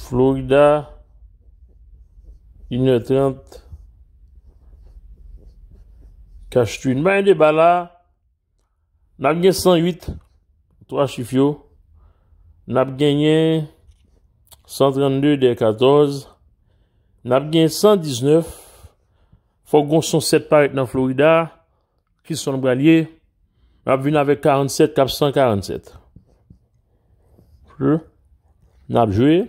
Florida. 1.30. Kastri. Mwen de bala. N ap gen 108. 3 chifyo. N ap genyen. 132 de 14. N ap genyen 119. Fok gonson 7 paret nan Florida. Kis son bralyen. N ap vin ave 47. Kapsan 47. Flou. N ap jwey.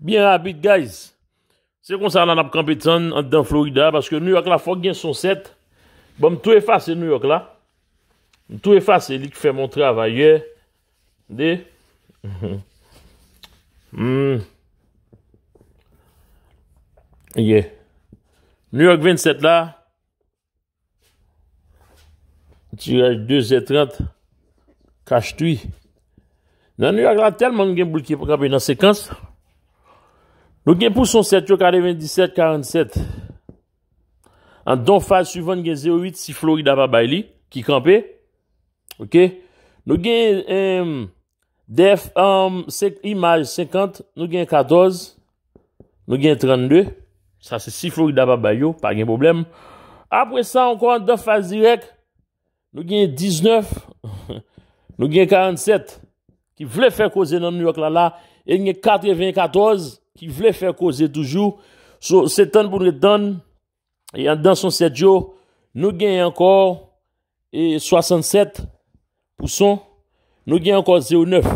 Bien rabit, guys. Se kon sa lan ap kampetsan an dan Florida, paske New York la fok gen son set, bom tou e fase New York la. Tou e fase, li k fè moun travay, ye. De. Hmm. Ye. New York 27 la. Tirej 2, zè 30. Kaj twi. Nan New York la, telman gen blokye pou kapè nan sekans. Nou gen pouson 7 yo, kade 27, 47. An don fase suivant gen 08, 6 floridababay li, ki kampe. Ok. Nou gen def, imaj 50, nou gen 14, nou gen 32. Sa se 6 floridababay yo, pa gen problem. Apre sa ankon an do fase direk, nou gen 19, nou gen 47. Ok. ki vle fè kouze nan New York la la, e nye 94, ki vle fè kouze toujou, se ton pou nre ton, e an dan son 7 yo, nou gen yon kor, e 67 pouson, nou gen yon kor 0-9,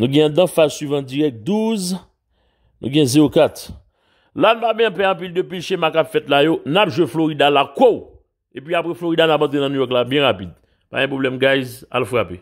nou gen dan fage suivant direk 12, nou gen 0-4. Lan ba ben pè apil depil che mak ap fèt la yo, nap jè Florida la kou, e pi apri Florida nan bote nan New York la, ben rapil, pa yon problem guys, al frapi.